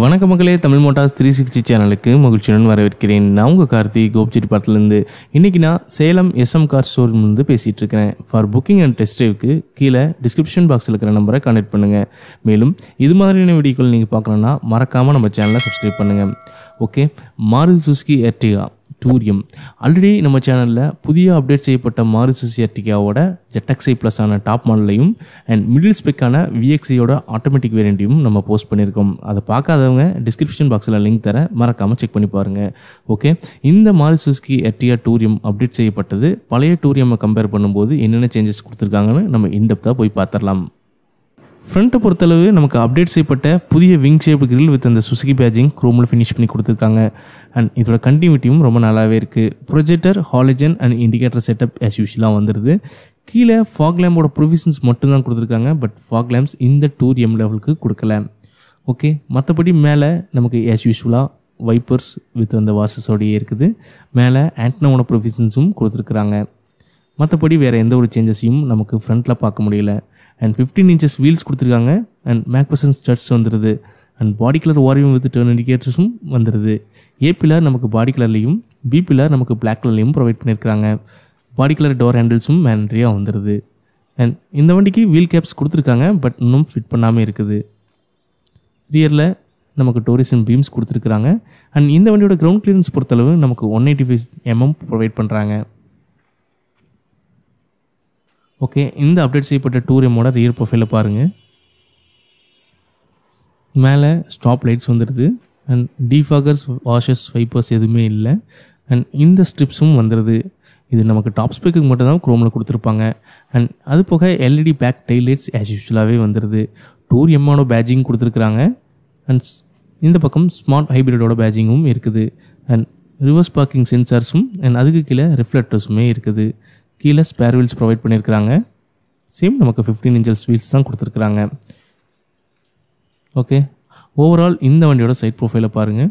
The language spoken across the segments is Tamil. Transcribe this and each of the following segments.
வணக்க மக்களே தமிழ் மோட்டார்ஸ் த்ரீ சிக்ஸ்டி சேனலுக்கு மகிழ்ச்சியுடன் வரவேற்கிறேன் நான் உங்கள் கார்த்தி பாட்டிலேருந்து இன்றைக்கி நான் சேலம் எஸ்எம் கார் ஷோரூம்லேருந்து பேசிகிட்டு இருக்கிறேன் ஃபார் புக்கிங் அண்ட் டெஸ்ட் ட்ரைவுக்கு கீழே டிஸ்கிரிப்ஷன் பாக்ஸில் இருக்கிற நம்பரை கனெக்ட் பண்ணுங்கள் மேலும் இது மாதிரியான வீடியோக்கள் நீங்கள் பார்க்கணுன்னா மறக்காமல் நம்ம சேனலை சப்ஸ்கிரைப் பண்ணுங்கள் okay Maruti Suzuki Ertiga Tour M already நம்ம சேனலில் புதிய அப்டேட் செய்யப்பட்ட மாரிசுசி அர்டிகாவோட ஜெட்டக்ஸை ப்ளஸ்ஸான டாப் மாடலையும் அண்ட் மிடில் ஸ்பெக்கான விஎக்ஸியோட ஆட்டோமேட்டிக் வேரியண்ட்டையும் நம்ம போஸ்ட் பண்ணியிருக்கோம் அதை பார்க்காதவங்க டிஸ்கிரிப்ஷன் பாக்ஸில் லிங்க் தர மறக்காமல் செக் பண்ணி பாருங்கள் ஓகே இந்த சுஸ்கி எர்டியா டூரியம் அப்டேட் செய்யப்பட்டது பழைய டூரியம் கம்பேர் பண்ணும்போது என்னென்ன சேஞ்சஸ் கொடுத்துருக்காங்கன்னு நம்ம இன்டெப்த்தாக போய் பார்த்துடலாம் ஃப்ரண்ட்டை பொறுத்தளவு நமக்கு அப்டேட் செய்யப்பட்ட புதிய விங் ஷேப் கிரில் வித் அந்த சுசுகி பேஜிங் குரோமில் ஃபினிஷ் பண்ணி கொடுத்துருக்காங்க அண்ட் இதோட கண்டினியூட்டியும் ரொம்ப நல்லாவே இருக்குது projector halogen and indicator setup as யூஸ்வலாக வந்துடுது கீழே ஃபாக் லேம்போட ப்ரொவிஷன்ஸ் மட்டும்தான் கொடுத்துருக்காங்க பட் ஃபாக் லேம்ப்ஸ் இந்த டூர் எம் லெவலுக்கு கொடுக்கல ஓகே மற்றபடி மேலே நமக்கு ஆஸ் யூஸ்வலாக வைப்பர்ஸ் வித் அந்த வாசஸோடையே இருக்குது மேலே ஆண்டனோட ப்ரொவிஷன்ஸும் கொடுத்துருக்குறாங்க மற்றபடி வேறு எந்த ஒரு சேஞ்சஸையும் நமக்கு ஃப்ரண்ட்டில் பார்க்க முடியல அண்ட் ஃபிஃப்டீன் இன்ச்சஸ் வீல்ஸ் கொடுத்துருக்காங்க அண்ட் மேக்பர்சன்ஸ் சர்ட்ஸ் வந்துடுது and body colour ORVM with turn இண்டிகேட்டர்ஸும் வந்துடுது ஏ பிலர் நமக்கு பாடி கலர்லேயும் பி பிலர் நமக்கு பிளாக் கலர்லேயும் ப்ரொவைட் பண்ணியிருக்காங்க பாடி கலர் டோர் ஹேண்டில்ஸும் மேன்ட்ரியாக வந்துடுது அண்ட் இந்த வண்டிக்கு வீல் கேப்ஸ் கொடுத்துருக்காங்க பட் இன்னும் ஃபிட் பண்ணாமல் இருக்குது ரியரில் நமக்கு டோரிசன் பீம்ஸ் கொடுத்துருக்குறாங்க அண்ட் இந்த வண்டியோட கிரவுண்ட் கிளியரன்ஸ் பொறுத்தளவு நமக்கு one eighty five MM provide பண்ணுறாங்க ஓகே இந்த அப்டேட் செய்யப்பட்ட டூரியமோட ரியர் ப்ரொஃபைலை பாருங்கள் மேலே ஸ்டாப் லைட்ஸ் வந்துடுது அண்ட் டீஃபாகர்ஸ் வாஷஸ் வைப்பர்ஸ் எதுவுமே இல்லை அண்ட் இந்த ஸ்ட்ரிப்ஸும் வந்துடுது இது நமக்கு டாப் ஸ்பீக்குக்கு மட்டும் தான் குரோமில் கொடுத்துருப்பாங்க அண்ட் அது போக LED back e taillights as யூஸ்வலாகவே வந்துடுது டூர் எம்மானோ பேஜிங் கொடுத்துருக்குறாங்க அண்ட் இந்த பக்கம் ஸ்மார்ட் ஹைப்ரிடோட பேஜிங்கும் இருக்குது அண்ட் ரிவர்ஸ் பார்க்கிங் சென்சார்ஸும் அண்ட் அதுக்கு கீழே ரிஃப்ளெக்டர்ஸுமே இருக்குது கீழே ஸ்பேர் வீல்ஸ் ப்ரொவைட் பண்ணியிருக்கிறாங்க சேம் நமக்கு ஃபிஃப்டீன் இன்ஜல்ஸ் வீல்ஸ் தான் கொடுத்துருக்குறாங்க ஓகே ஓவரால் இந்த வண்டியோட சைட் ப்ரொஃபைலை பாருங்கள்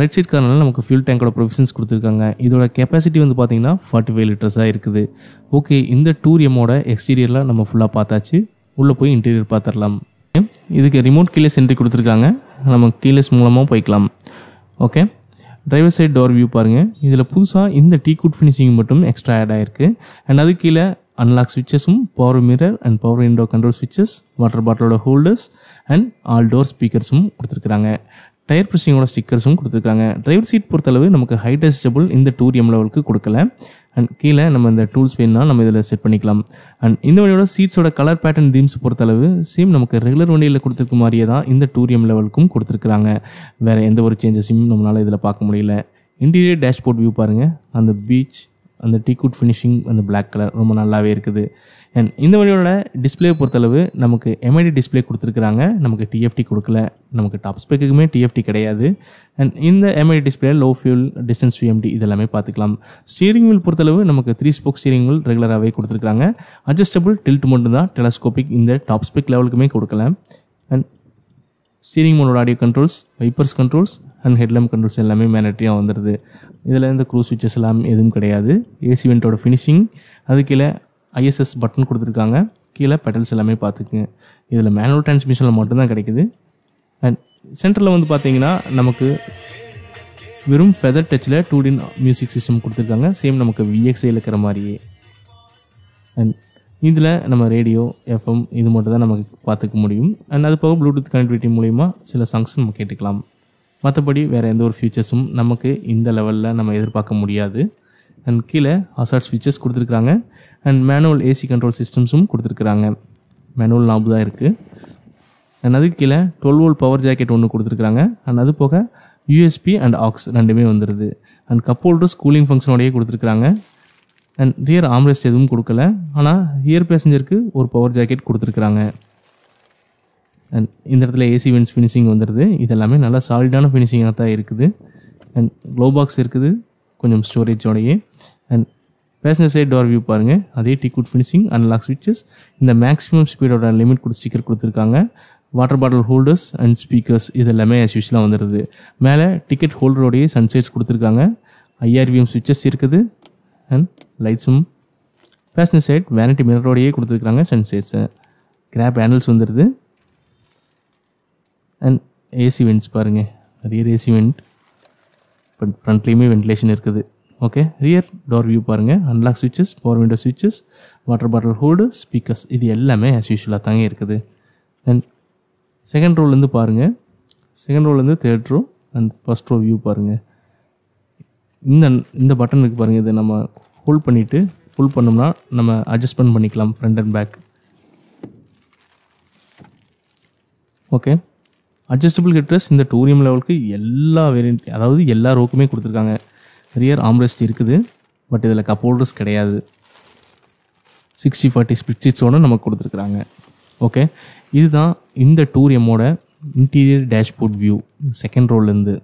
ரைட் சைட் கார்னரில் நமக்கு ஃபியூல் டேங்கோட ப்ரொவிஷன்ஸ் கொடுத்துருக்காங்க இதோட கெப்பாசிட்டி வந்து பார்த்திங்கன்னா ஃபார்ட்டி ஃபைவ் லிட்டர்ஸாக இருக்குது ஓகே இந்த டூர் எம்மோட எக்ஸ்டீரியரில் நம்ம ஃபுல்லாக பார்த்தாச்சு உள்ளே போய் இன்டீரியர் பார்த்துடலாம் இதுக்கு ரிமோட் கீழே சென்ட்ரி கொடுத்துருக்காங்க நம்ம கீழே மூலமாக போய்க்கலாம் okay driver side door view பாருங்கள் இதில் புதுசாக இந்த டீ குட் ஃபினிஷிங் மட்டும் எக்ஸ்ட்ரா ஆட் ஆகிருக்கு அண்ட் அது கீழே அன்லாக் சுவிச்சஸும் power mirror and power window control switches water பாட்டிலோட ஹோல்டர்ஸ் அண்ட் ஆல் டோர் ஸ்பீக்கர்ஸும் கொடுத்துருக்குறாங்க டயர் ப்ரெஷிங்கோட ஸ்டிக்கர்ஸும் கொடுத்துருக்காங்க டிரைவர் சீட் பொறுத்தளவு நமக்கு ஹை அட்ஜஸ்டபிள் இந்த டூர் எம் லெவலுக்கு கொடுக்கல அண்ட் கீழே நம்ம இந்த டூல்ஸ் வேணும்னா நம்ம இதில் செட் பண்ணிக்கலாம் அண்ட் இந்த வழியோட சீட்ஸோட கலர் பேட்டர்ன் தீம்ஸ் பொறுத்தளவு சேம் நமக்கு ரெகுலர் வண்டியில் கொடுத்துருக்க மாதிரியே தான் இந்த டூரியம் லெவலுக்கும் கொடுத்துருக்குறாங்க வேறு எந்த ஒரு சேஞ்சஸையும் நம்மளால் இதில் பார்க்க முடியல இன்டீரியர் டேஷ்போர்ட் வியூ பாருங்கள் அந்த பீச் அந்த டீக்குட் ஃபினிஷிங் அந்த பிளாக் கலர் ரொம்ப நல்லாவே இருக்குது அண்ட் இந்த வழியோட டிஸ்பிளே பொறுத்தளவு நமக்கு எம்ஐடி டிஸ்பிளே கொடுத்துருக்குறாங்க நமக்கு டிஎஃப்டி கொடுக்கல நமக்கு டாப் ஸ்பெக்குமே டிஎஃப்டி கிடையாது அண்ட் இந்த MID display low fuel distance யூஎம்டி இதெல்லாமே பார்த்துக்கலாம் ஸ்டீரிங் வீல் பொறுத்தளவு நமக்கு த்ரீ ஸ்போக் ஸ்டீரிங் வீல் ரெகுலராகவே கொடுத்துருக்காங்க அட்ஜஸ்டபுள் டில்ட் மட்டும் தான் டெலஸ்கோபிக் இந்த டாப் ஸ்பெக் லெவலுக்குமே கொடுக்கல அண்ட் ஸ்டீரிங் மோடோட audio controls wipers controls and headlamp controls எல்லாமே மேனட்ரியாக வந்துடுது இதில் இந்த குரூஸ் விச்சஸ் எல்லாம் எதுவும் கிடையாது ஏசி வெண்டோட ஃபினிஷிங் அது கீழே ஐஎஸ்எஸ் பட்டன் கொடுத்துருக்காங்க கீழே பெட்டல்ஸ் எல்லாமே பார்த்துக்குங்க இதில் மேனுவல் டிரான்ஸ்மிஷனில் மட்டும்தான் கிடைக்குது அண்ட் சென்டரில் வந்து பார்த்தீங்கன்னா நமக்கு வெறும் ஃபெதர் டச்சில் டூ டின் மியூசிக் சிஸ்டம் கொடுத்துருக்காங்க சேம் நமக்கு விஎக்ஸில் இருக்கிற மாதிரியே அண்ட் இதில் நம்ம ரேடியோ எஃப்எம் இது மட்டும் தான் நமக்கு பார்த்துக்க முடியும் அண்ட் அது போக ப்ளூடூத் கனெக்டிவிட்டி மூலிமா சில சாங்ஸ் நம்ம கேட்டுக்கலாம் மற்றபடி வேறு எந்த ஒரு ஃபியூச்சர்ஸும் நமக்கு இந்த லெவலில் நம்ம எதிர்பார்க்க முடியாது அண்ட் கீழே ஹசார்ட் ஸ்விட்சஸ் கொடுத்துருக்குறாங்க அண்ட் மேனுவல் ஏசி கண்ட்ரோல் சிஸ்டம்ஸும் கொடுத்துருக்குறாங்க மேனுவல் நாபு தான் இருக்குது அண்ட் அதுக்கு கீழே டுவெல் வோல் பவர் ஜாக்கெட் ஒன்று கொடுத்துருக்குறாங்க அண்ட் அது போக யூஎஸ்பி அண்ட் ஆக்ஸ் ரெண்டுமே வந்துடுது அண்ட் கப் ஹோல்டர்ஸ் கூலிங் ஃபங்க்ஷனோடையே கொடுத்துருக்குறாங்க அண்ட் ரியர் ஆம்ரெஸ்ட் எதுவும் கொடுக்கல ஆனால் ஹியர் பேசஞ்சருக்கு ஒரு பவர் ஜாக்கெட் கொடுத்துருக்குறாங்க அண்ட் இந்த இடத்துல ஏசி வென்ஸ் ஃபினிஷிங் வந்துடுது இதெல்லாமே நல்லா சாலிடான ஃபினிஷிங்காக தான் இருக்குது அண்ட் க்ளோ பாக்ஸ் இருக்குது கொஞ்சம் ஸ்டோரேஜோடையே and passenger side door view பாருங்கள் அதே டிக்குட் ஃபினிஷிங் லாக் ஸ்விட்சஸ் இந்த மேக்ஸிமம் ஸ்பீடோட லிமிட் கொடுத்து ஸ்டிக்கர் கொடுத்துருக்காங்க water bottle holders and speakers இது எல்லாமே ஆஸ் வந்துடுது மேலே டிக்கெட் ஹோல்டரோடைய சன்சைட்ஸ் கொடுத்துருக்காங்க ஐஆர்விஎம் ஸ்விட்சஸ் இருக்குது அண்ட் லைட்ஸும் பேசஞ்சர் சைட் வேனிட்டி மிரரோடையே கொடுத்துருக்காங்க சன்செட்ஸை கிராப் ஹேண்டில்ஸ் வந்துடுது ஏசி வெண்ட்ஸ் பாருங்கள் ரியர் ஏசி வெண்ட் பட் ஃப்ரண்ட்லேயுமே வென்டிலேஷன் இருக்குது ஓகே ரியர் டோர் வியூ பாருங்கள் unlock switches power window switches water bottle hold speakers இது எல்லாமே ஆஸ் யூஷுவலாக தாங்க இருக்குது அண்ட் செகண்ட் ரோலேருந்து பாருங்கள் செகண்ட் ரோலேருந்து third row and first row view பாருங்கள் இந்த இந்த பட்டன் இருக்குது பாருங்கள் இதை நம்ம ஹோல்ட் பண்ணிவிட்டு புல் பண்ணோம்னா நம்ம அட்ஜஸ்ட்மெண்ட் பண்ணிக்கலாம் front and back okay adjustable headrest இந்த டூரியம் லெவலுக்கு எல்லா வேரியன்ட் அதாவது எல்லா ரோக்குமே கொடுத்துருக்காங்க ரியர் ஆம்ரெஸ்ட் இருக்குது பட் இதில் கப் ஹோல்டர்ஸ் கிடையாது சிக்ஸ்டி ஃபார்ட்டி ஸ்பிட் சீட்ஸோடு நமக்கு கொடுத்துருக்குறாங்க ஓகே இதுதான் இந்த டூரியமோட இன்டீரியர் டேஷ்போர்ட் வியூ செகண்ட் ரோலேருந்து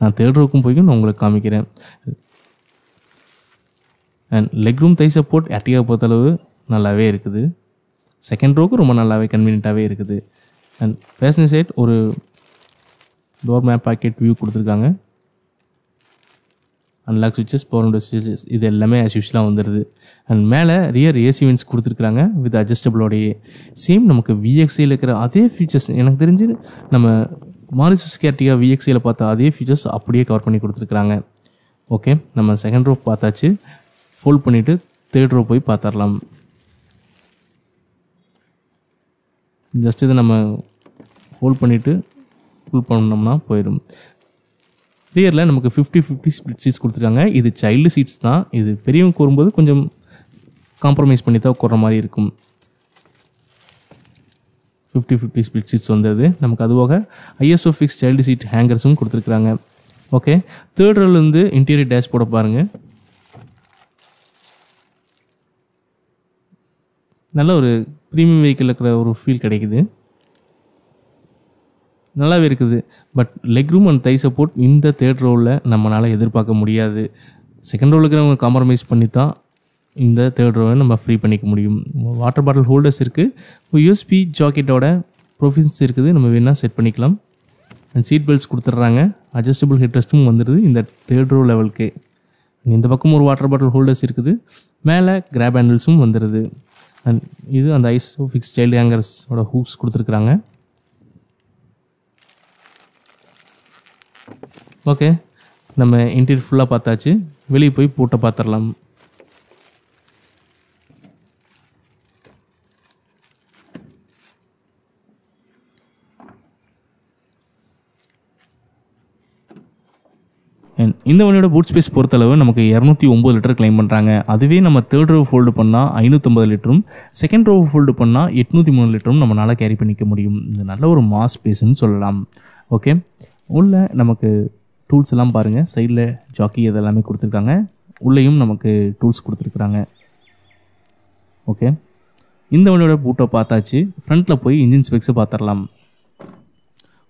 நான் தேர்ட் ரோக்கும் போய்க்கும் நான் உங்களுக்கு காமிக்கிறேன் and leg room thigh support அட்டியா பொறுத்தளவு நல்லாவே இருக்குது செகண்ட் ரோக்கு ரொம்ப நல்லாவே கன்வீனியண்ட்டாகவே இருக்குது அண்ட் பேசஞ்சர் சைட் ஒரு டோர் மேப் பாக்கெட் வியூ கொடுத்துருக்காங்க unlock switches power window switches இது எல்லாமே ஆஸ் வந்துடுது அண்ட் மேலே ரியர் ஏசி வின்ஸ் கொடுத்துருக்குறாங்க வித் அட்ஜஸ்டபிளோடைய சேம் நமக்கு விஎக்ஸியில் இருக்கிற அதே ஃபியூச்சர்ஸ் எனக்கு தெரிஞ்சு நம்ம மாரிசு கேட்டியா விஎக்ஸியில் பார்த்த அதே ஃபியூச்சர்ஸ் அப்படியே கவர் பண்ணி கொடுத்துருக்குறாங்க ஓகே நம்ம செகண்ட் ரோ பார்த்தாச்சு ஃபோல்ட் பண்ணிவிட்டு தேர்ட் ரோ போய் பார்த்துடலாம் ஜஸ்ட் இது நம்ம ஹோல்ட் பண்ணிவிட்டு ஃபுல் பண்ணோம்னா போயிடும் ரியரில் நமக்கு ஃபிஃப்டி ஃபிஃப்டி ஸ்பிளிட் சீட்ஸ் கொடுத்துருக்காங்க இது சைல்டு சீட்ஸ் தான் இது பெரியவங்க கூறும்போது கொஞ்சம் காம்ப்ரமைஸ் பண்ணி தான் கூற மாதிரி இருக்கும் ஃபிஃப்டி ஃபிஃப்டி ஸ்பிளிட் சீட்ஸ் வந்தது நமக்கு அதுவாக ஐஎஸ்ஓ ஃபிக்ஸ் சைல்டு சீட் ஹேங்கர்ஸும் கொடுத்துருக்குறாங்க ஓகே தேர்ட் வந்து இன்டீரியர் டேஷ் போட பாருங்கள் நல்ல ஒரு ப்ரீமியம் வெஹிக்கிள் இருக்கிற ஒரு ஃபீல் கிடைக்குது நல்லாவே இருக்குது but leg room and thigh support இந்த தேர்ட் ரோவில் நம்மளால் எதிர்பார்க்க முடியாது செகண்ட் ரோவில் இருக்கிறவங்க காம்ப்ரமைஸ் பண்ணி தான் இந்த தேர்ட் ரோவை நம்ம ஃப்ரீ பண்ணிக்க முடியும் வாட்டர் பாட்டில் ஹோல்டர்ஸ் இருக்குது யூஎஸ்பி ஜாக்கெட்டோட ப்ரொஃபிஷன்ஸ் இருக்குது நம்ம வேணால் செட் பண்ணிக்கலாம் அண்ட் சீட் பெல்ட்ஸ் கொடுத்துட்றாங்க அட்ஜஸ்டபிள் ஹெட் ரெஸ்ட்டும் வந்துடுது இந்த தேர்ட் ரோ லெவலுக்கு இந்த பக்கம் ஒரு வாட்டர் பாட்டில் ஹோல்டர்ஸ் இருக்குது மேலே கிராப் ஹேண்டில்ஸும் வந்துடுது அண்ட் இது அந்த ஐஸோ ஃபிக்ஸ் ஸ்டைல் ஹேங்கர்ஸோட ஹூக்ஸ் கொடுத்துருக்குறாங்க ஓகே நம்ம இன்டீரியர் ஃபுல்லாக பார்த்தாச்சு வெளியே போய் பூட்டை பார்த்துடலாம் இந்த வண்டியோட பூட் ஸ்பேஸ் பொறுத்தளவு நமக்கு இரநூத்தி ஒம்பது லிட்டர் கிளைம் பண்ணுறாங்க அதுவே நம்ம தேர்ட் ரோ ஃபோல்டு பண்ணால் ஐநூற்றம்பது லிட்டரும் செகண்ட் ரோ ஃபோல்டு பண்ணால் எட்நூற்றி மூணு லிட்டரும் நம்மளால் கேரி பண்ணிக்க முடியும் இது நல்ல ஒரு மாஸ் ஸ்பேஸ்ன்னு சொல்லலாம் ஓகே உள்ள நமக்கு டூல்ஸ் எல்லாம் பாருங்கள் சைடில் ஜாக்கி இதெல்லாமே கொடுத்துருக்காங்க உள்ளேயும் நமக்கு டூல்ஸ் கொடுத்துருக்குறாங்க ஓகே இந்த வண்டியோட பூட்டை பார்த்தாச்சு ஃப்ரண்ட்டில் போய் இன்ஜின் ஸ்பெக்ஸை பார்த்துடலாம்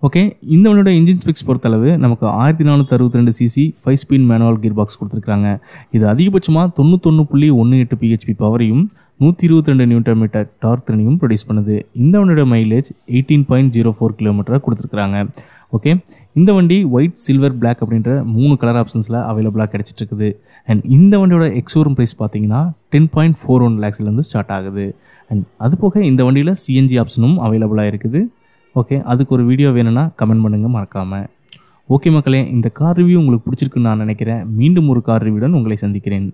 ஓகே இந்த வண்டியோட இன்ஜின் ஸ்பெக்ஸ் பொறுத்தளவு நமக்கு ஆயிரத்தி நானூற்றி அறுபத்தி ரெண்டு CC five speed manual gearbox கொடுத்துருக்காங்க இது அதிகபட்சமாக தொண்ணூத்தொன்று புள்ளி ஒன்று எட்டு பிஹெச்பி பவரையும் நூற்றி இருபத்தி ரெண்டு நியூட்டர் மீட்டர் டார்க் திறனையும் ப்ரொடியூஸ் பண்ணுது இந்த வண்டியோட mileage eighteen point zero four கிலோமீட்டராக கொடுத்துருக்குறாங்க ஓகே இந்த வண்டி ஒயிட் சில்வர் பிளாக் அப்படின்ற மூணு கலர் ஆப்ஷன்ஸில் அவைலபிளாக கிடச்சிட்ருக்குது அண்ட் இந்த வண்டியோட எக்ஸோரம் ப்ரைஸ் பார்த்தீங்கன்னா டென் பாயிண்ட் ஃபோர் ஒன் லேக்ஸ்லேருந்து ஸ்டார்ட் ஆகுது அண்ட் அது போக இந்த வண்டியில் சிஎன்ஜி ஆப்ஷனும் அவைலபிளாக இருக்குது ஓகே அதுக்கு ஒரு வீடியோ வேணும்னா கமெண்ட் பண்ணுங்கள் மறக்காமல் ஓகே மக்களே இந்த கார் ரிவ்யூ உங்களுக்கு பிடிச்சிருக்குன்னு நான் நினைக்கிறேன் மீண்டும் ஒரு கார் ரிவ்யூடன் உங்களை சந்திக்கிறேன்